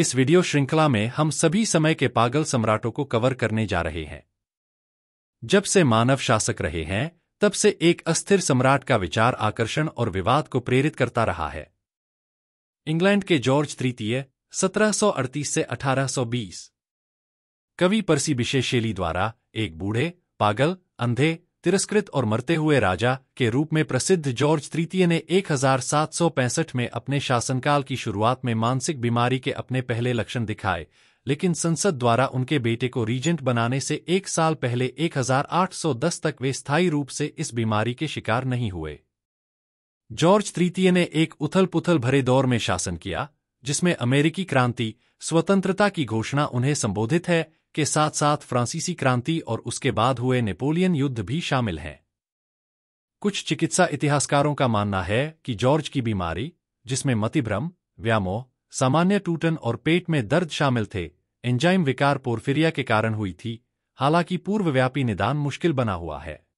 इस वीडियो श्रृंखला में हम सभी समय के पागल सम्राटों को कवर करने जा रहे हैं जब से मानव शासक रहे हैं तब से एक अस्थिर सम्राट का विचार आकर्षण और विवाद को प्रेरित करता रहा है इंग्लैंड के जॉर्ज तृतीय 1738 से 1820 कवि परसी विशेषेली द्वारा एक बूढ़े पागल अंधे तिरस्कृत और मरते हुए राजा के रूप में प्रसिद्ध जॉर्ज तृतीय ने 1765 में अपने शासनकाल की शुरुआत में मानसिक बीमारी के अपने पहले लक्षण दिखाए लेकिन संसद द्वारा उनके बेटे को रीजेंट बनाने से एक साल पहले 1810 तक वे स्थायी रूप से इस बीमारी के शिकार नहीं हुए जॉर्ज तृतीय ने एक उथल पुथल भरे दौर में शासन किया जिसमें अमेरिकी क्रांति स्वतंत्रता की घोषणा उन्हें संबोधित है के साथ साथ फ्रांसीसी क्रांति और उसके बाद हुए नेपोलियन युद्ध भी शामिल हैं कुछ चिकित्सा इतिहासकारों का मानना है कि जॉर्ज की बीमारी जिसमें मतिभ्रम व्यामोह सामान्य टूटन और पेट में दर्द शामिल थे एंजाइम विकार पोर्फिरिया के कारण हुई थी हालांकि पूर्वव्यापी निदान मुश्किल बना हुआ है